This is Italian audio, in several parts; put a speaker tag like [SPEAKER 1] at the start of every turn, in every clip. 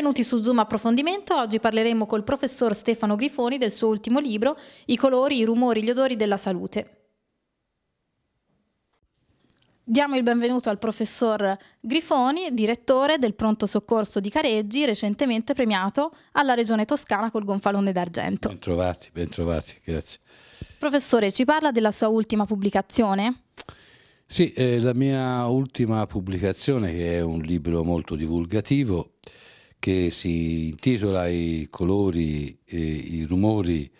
[SPEAKER 1] Benvenuti su Zoom Approfondimento, oggi parleremo col professor Stefano Grifoni del suo ultimo libro I colori, i rumori, gli odori della salute. Diamo il benvenuto al professor Grifoni, direttore del pronto soccorso di Careggi, recentemente premiato alla Regione Toscana col gonfalone d'argento.
[SPEAKER 2] Bentrovati, bentrovati, grazie.
[SPEAKER 1] Professore, ci parla della sua ultima pubblicazione?
[SPEAKER 2] Sì, eh, la mia ultima pubblicazione, che è un libro molto divulgativo, che si intitola I colori, i rumori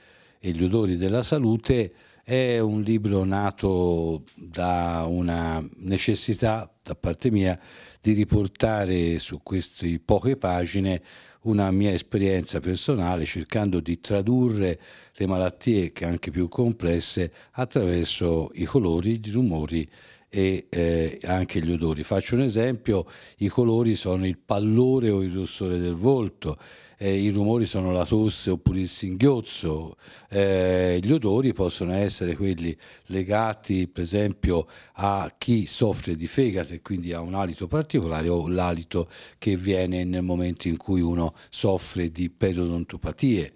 [SPEAKER 2] e gli odori della salute, è un libro nato da una necessità da parte mia di riportare su queste poche pagine una mia esperienza personale cercando di tradurre le malattie che anche più complesse attraverso i colori, i rumori e eh, anche gli odori. Faccio un esempio, i colori sono il pallore o il rossore del volto, eh, i rumori sono la tosse oppure il singhiozzo, eh, gli odori possono essere quelli legati per esempio a chi soffre di fegato e quindi ha un alito particolare o l'alito che viene nel momento in cui uno soffre di periodontopatie.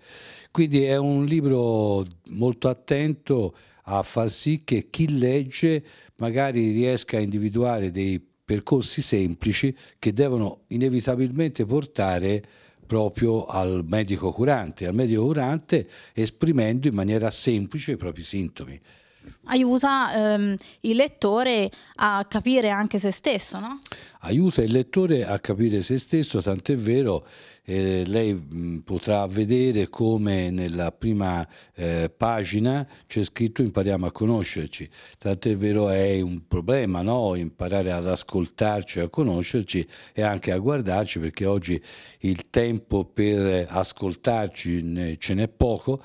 [SPEAKER 2] Quindi è un libro molto attento a far sì che chi legge magari riesca a individuare dei percorsi semplici che devono inevitabilmente portare proprio al medico curante, al medico curante esprimendo in maniera semplice i propri sintomi
[SPEAKER 1] aiuta ehm, il lettore a capire anche se stesso, no?
[SPEAKER 2] Aiuta il lettore a capire se stesso, tant'è vero, eh, lei mh, mm, potrà vedere come nella prima eh, pagina c'è scritto impariamo a conoscerci, tant'è vero è un problema, no? Imparare ad ascoltarci, a conoscerci e anche a guardarci, perché oggi il tempo per ascoltarci ne, ce n'è poco,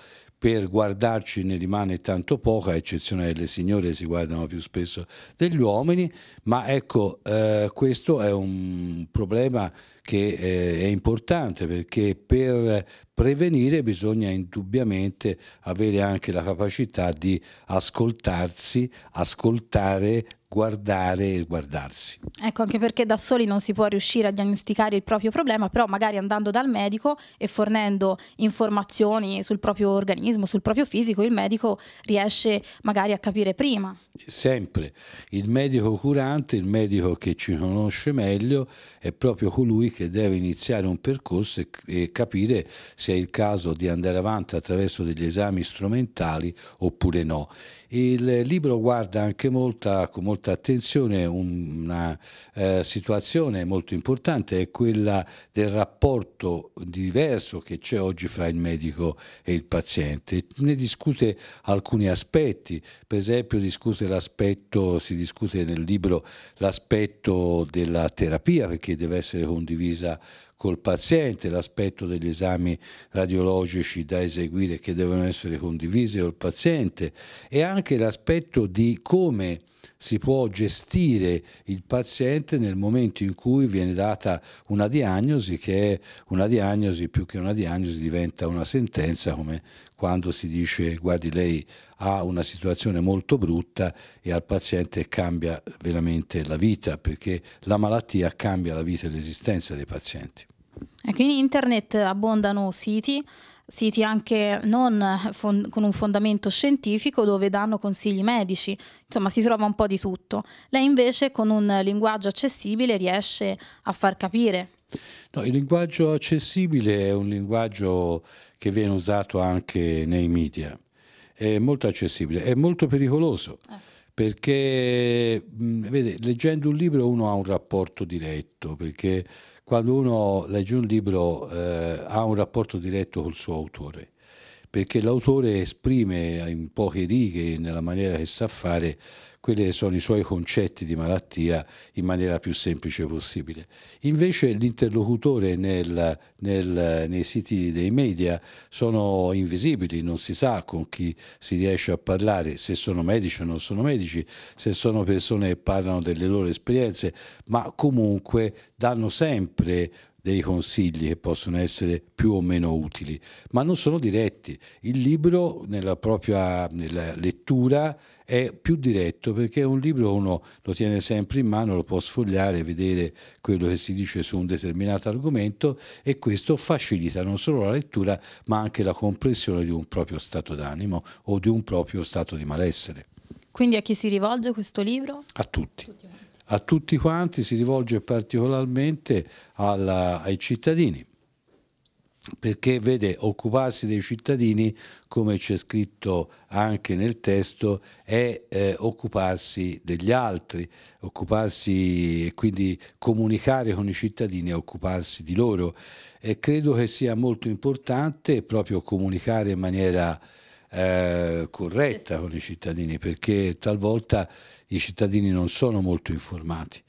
[SPEAKER 2] per guardarci ne rimane tanto poca, a eccezione delle signore si guardano più spesso degli uomini, ma ecco, eh, questo è un problema che eh, è importante perché per prevenire bisogna indubbiamente avere anche la capacità di ascoltarsi, ascoltare guardare e guardarsi.
[SPEAKER 1] Ecco, anche perché da soli non si può riuscire a diagnosticare il proprio problema, però magari andando dal medico e fornendo informazioni sul proprio organismo, sul proprio fisico, il medico riesce magari a capire prima.
[SPEAKER 2] Sempre, il medico curante, il medico che ci conosce meglio, è proprio colui che deve iniziare un percorso e, capire se è il caso di andare avanti attraverso degli esami strumentali oppure no. Il libro guarda anche molta, con molta molta attenzione una eh, situazione molto importante, è quella del rapporto diverso che c'è oggi fra il medico e il paziente. Ne discute alcuni aspetti, per esempio discute si discute nel libro l'aspetto della terapia perché deve essere condivisa col paziente, l'aspetto degli esami radiologici da eseguire che devono essere condivisi col paziente e anche l'aspetto di come si può gestire il paziente nel momento in cui viene data una diagnosi che è una diagnosi più che una diagnosi diventa una sentenza come quando si dice guardi lei ha una situazione molto brutta e al paziente cambia veramente la vita perché la malattia cambia la vita e l'esistenza dei pazienti.
[SPEAKER 1] Ecco, in internet abbondano siti siti anche non fon- con un fondamento scientifico dove danno consigli medici, insomma si trova un po' di tutto. Lei invece con un linguaggio accessibile riesce a far capire.
[SPEAKER 2] No, il linguaggio accessibile è un linguaggio che viene usato anche nei media, è molto accessibile, è molto pericoloso. Eh perché vede, leggendo un libro uno ha un rapporto diretto, perché quando uno legge un libro eh, ha un rapporto diretto col suo autore perché l'autore esprime in poche righe, nella maniera che sa fare, quelli che sono i suoi concetti di malattia in maniera più semplice possibile. Invece l'interlocutore nel, nel, nei siti dei media sono invisibili, non si sa con chi si riesce a parlare, se sono medici o non sono medici, se sono persone che parlano delle loro esperienze, ma comunque danno sempre dei consigli che possono essere più o meno utili, ma non sono diretti. Il libro nella propria nella lettura è più diretto perché un libro uno lo tiene sempre in mano, lo può sfogliare, vedere quello che si dice su un determinato argomento e questo facilita non solo la lettura ma anche la comprensione di un proprio stato d'animo o di un proprio stato di malessere.
[SPEAKER 1] Quindi a chi si rivolge questo libro?
[SPEAKER 2] A tutti. tutti a tutti quanti, si rivolge particolarmente alla, ai cittadini perché vede occuparsi dei cittadini, come c'è scritto anche nel testo, è eh, occuparsi degli altri, occuparsi e quindi comunicare con i cittadini e occuparsi di loro. E credo che sia molto importante proprio comunicare in maniera eh, corretta con i cittadini, perché talvolta i cittadini non sono molto informati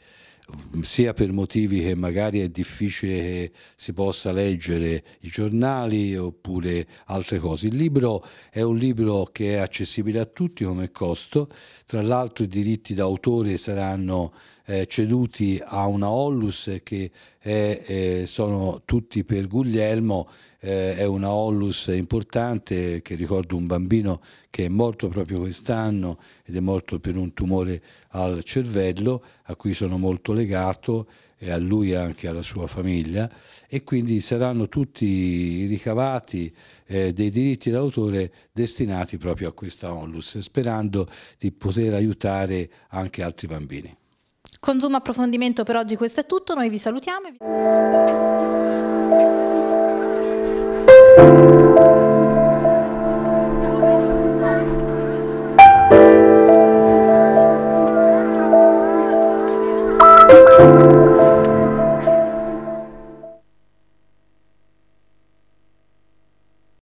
[SPEAKER 2] mm, sia per motivi che magari è difficile che si possa leggere i giornali oppure altre cose. Il libro è un libro che è accessibile a tutti come costo, tra l'altro i diritti d'autore saranno eh, ceduti a una Ollus che è, eh, sono tutti per Guglielmo, eh, è una Ollus importante che ricordo un bambino che è morto proprio quest'anno ed è morto per un tumore al cervello a cui sono molto legato e a lui e anche alla sua famiglia e quindi saranno tutti i ricavati eh, dei diritti d'autore destinati proprio a questa onlus, sperando di poter aiutare anche altri bambini.
[SPEAKER 1] Con Zoom Approfondimento per oggi questo è tutto, noi vi salutiamo. E vi...